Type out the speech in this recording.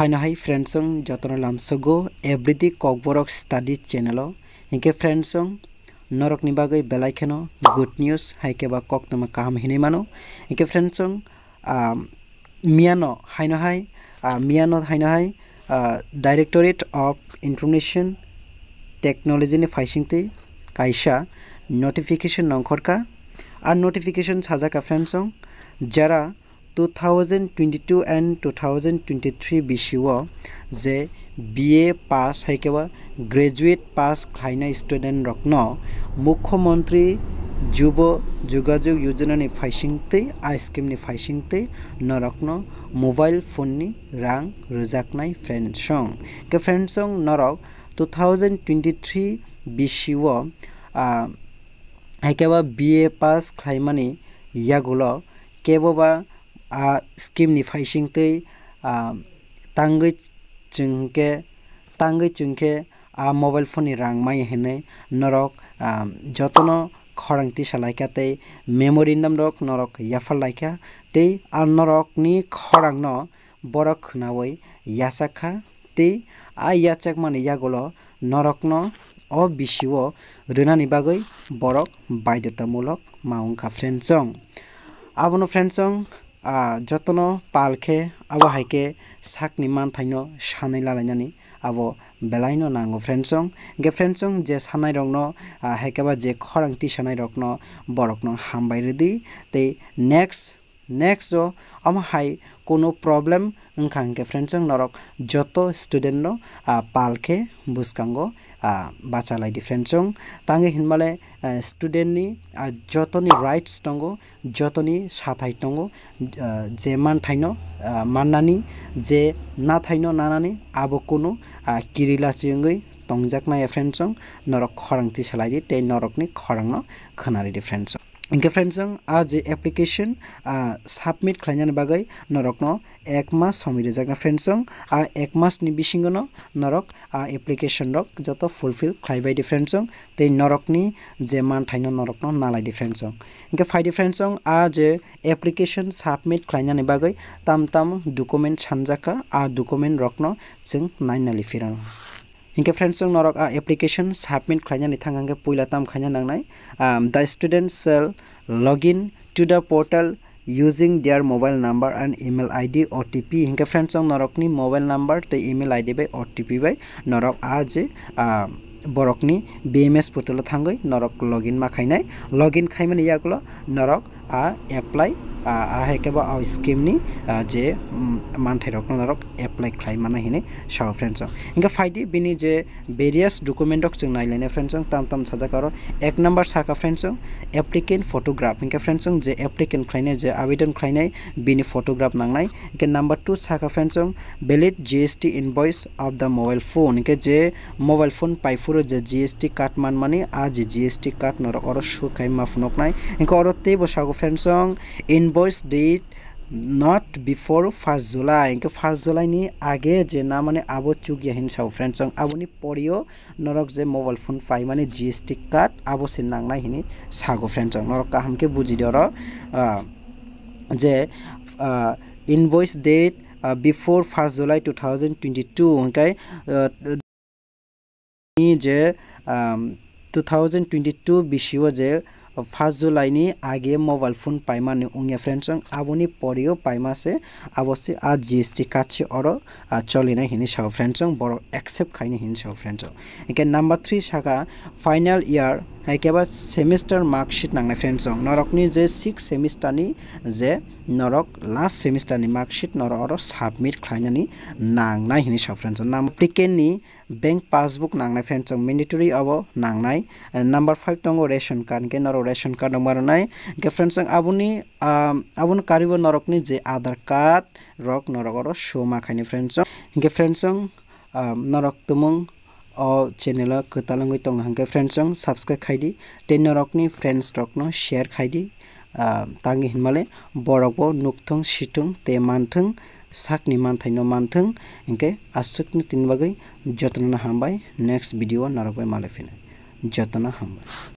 Hi ನಾ ಹಾಯ್ ಫ್ರೆಂಡ್ಸಂಗ್ ಜತನ ಲಾಮ್ಸಗೋ ಎವ್ರಿದಿ ಕಕ್ಬರಕ್ ಸ್ಟಡಿ ಚಾನೆಲ್ ಹಿಂಗೆ ಫ್ರೆಂಡ್ಸಂಗ್ ನರಕನಿ ಬಾಗೈ ಬೆಲಾಯ್ಕೆನೋ ಗುಡ್ ನ್ಯೂಸ್ ಹಾಯ್ಕೆ ಬಾ ಕಕ್ ನಮ್ಮ ಕಾಮ್ ಹಿನಿ ಮಾನು ಹಿಂಗೆ ಫ್ರೆಂಡ್ಸಂಗ್ ಮಿಯಾನೋ ಹಾಯ್ನ ಹಾಯ್ ಮಿಯಾನೋ ಹಾಯ್ನ ಹಾಯ್ ডাইরেক্টরেট অফ ইনফরমেশন টেকনোলজিনি ফাইসিংতে কাইসা নোটিফিকেশন নংখরকা আর নোটিফিকেশন সাজাকা ফ্রেন্ডসং যারা 2022 অ্যান্ড 2023 বিসিও যে বিএ পাস হাইকেবা গ্রেজুয়েট পাস খাইনা স্টুডেন্ট রকন মুখ্যমন্ত্রী যুব যোগাযোগ যোজনানি ফাইসিংতেই আইস্কিমনি ফাইসিংতেই নরকন মোবাইল ফোননি রাং রোজাকনাই ফ্রেন্ডসং কে ফ্রেন্ডসং নরক টু থাউজেন্ড টুয়েন্টি থ্রি বিসিও হাইকেবা বিএ পাস খাইমানি ইয়াগুলো কেববা skim ni phaising tei tangui chungke tangui chungke a mobile phone ni rangmai hinai norok jotono khorangti salaika tei memory nam rok norok yafal laika tei a norok ni khorang no borok khnawai yasakha tei a yachak mani yagolo norok no o bisiwo rinani bagai borok baidotamulok maung ka friend song abono friend song jotono palkhe abo haikhe sakni manthaino sanai lalainani abo belaino nango friends song hingke friends song je sanai rokno haikeba je khorang tisanai rokno borokno hambai rwdi tei next next o amo hai কোনো problem ওংখা হিংকে friends norok joto student no palkhe bwskango. बाचालाई different छौँ ताँगे हिन्माले स्टुडेन्टनि जतनी rights दङ जतनी साथाइ दङ जे मान थाइन मान्नानी जे ना थाइन नानानी अब कुनु किरिला चिङै तङजाक्ना एफ्रेन्ड छौँ नरक खरङ तिसालाई टेन नरकनी खरङ खनारी डिफ्रेन्ट छौँ ᱤᱱᱠᱟᱹᱯᱷᱨᱮᱱᱡᱟᱝ ᱟ ᱡᱮ ᱮᱯᱞᱤᱠᱮᱥᱚᱱ ᱥᱟᱵᱢᱤᱴ ᱠᱷᱞᱟᱭᱱᱟᱱ ᱵᱟᱜᱟᱭ ᱱᱚᱨᱚᱠᱱᱚ এক মাস সময় রেজাগনা ফ্রেন্ডসং আর এক মাস নিবিসিঙ্গন নরক আর এপ্লিকেশন রক যত ফুলফিল খাইবাই ডিফারেন্সং তে নরকনি যে মান ঠাইন নরকন নালাই ডিফারেন্সং ইনকে ফাই ডিফারেন্সং আর যে এপ্লিকেশন সাবমিট খাইনানি বাগৈ তাম তাম ডকুমেন্ট সানজাকা আর ডকুমেন্ট রকন যেন নাইনালি ফিরানো हिंके फ्रेंड्स जो नरक एप्लीकेशन सबमिट खाने थे पुला तम खाने नाई the student shall log in to the portal using their mobile number and email I D O T P हिंके फ्रेंड्स जो नरक मोबाइल नम्बर तो इमेल आई डी बै ओ टी पी बै नरक आज बरकनी बी एम एस पोर्टल थे नरक लग इन माखाई लग इन खाई मैंने यहाँ আপনারা એપ્લાય આ હેકેવા આ સ્કીમની જે માનથે રકનારક એપ્લાય ખાઈ માના હિને શાવ ફ્રેન્ડ્સ ઇંગા ફાઈડી બિની જે વેરિયસ ડોક્યુમેન્ટક ચંગ નાઈ લેને ફ્રેન્ડ્સ તામ તામ સાજા કરો એક નંબર સાકા ફ્રેન્ડ્સ એપ્લિકેન્ટ ફોટોગ્રાફ ઇંગા ફ્રેન્ડ્સ જે એપ્લિકેન્ટ ખાઈને જે આવેદન ખાઈને બિની ફોટોગ્રાફ નાંગનાઈ ઇંગા નંબર 2 સાકા friends valid GST invoice of the mobile phone ઇંગા જે મોબાઈલ ફોન પાઈફુરો જે જીએસટી કાટ માનમાની આ જે જીએસટી કાટ નર ઓર સુખાઈ માફ નોકનાઈ ઇંગા ઓર তাতে বসাব ফ্রেন্ডসং invoice date not before first July কিন্তু ফার্স্ট জুলাই নি আগে যে না মানে আব চুগি আহিন সব ফ্রেন্ডসং আপনি পড়িও নরক যে মোবাইল ফোন পাই মানে জিএসটি কার্ড আবো সিনা নাই হিনি সাগো ফ্রেন্ডসং নরক কাহামকে বুঝি দর যে invoice date before first July two thousand twenty two যে টু থাউজেন্ড টুয়েন্টি টু বিশিও যে फार्स्ट जुलाइनि आगे मबाइल फोन पाइमानि उनि फ्रेन्डसन आबुनि परियो पाइमासे अबसे आ जिएसटी काटसे अर चलिनाय हिनि साव फ्रेन्डसन बर एक्सेप्ट खायनि हिनि साव फ्रेन्डसन एके नम्बर थ्री सागा फाइनल इयार एकेबार सेमिस्टार मार्कशीट नांनाय फ्रेन्डसन नरकनि जे सिक्स सेमिस्टारनि जे नरक लास्ट सेमिस्टारनि मार्कशीट नर अर साबमिट खालायनानै नांनाय हिनि साव फ्रेन्डसन नाम प्रिकेननि बैंक पासबुक नांगना फ्रेंड जो मिनिटरी अब नांगना नम्बर फाइव दंग रेशन कार्ड के नर रेशन कार्ड नंबर नाई फ्रेंड जो अब कारीब नरक जे आधार कार्ड रक नरक शो माखाने फ्रेंड जो फ्रेंड जो नरक तुम अ चेनेल कतालंग हे फ्रेंड जो सबसक्राइब खाई तेन नरक फ्रेंड्स रक न शेयर खाई तंगी हिमाले बड़ब नुकथ सिथ ते मानथ साख नि मानथाय न मानथों एंके आसुक नि तिन बागै जतन न हामबाय नेक्स्ट भिदिअ नारबाय माले फिन जतन हामबाय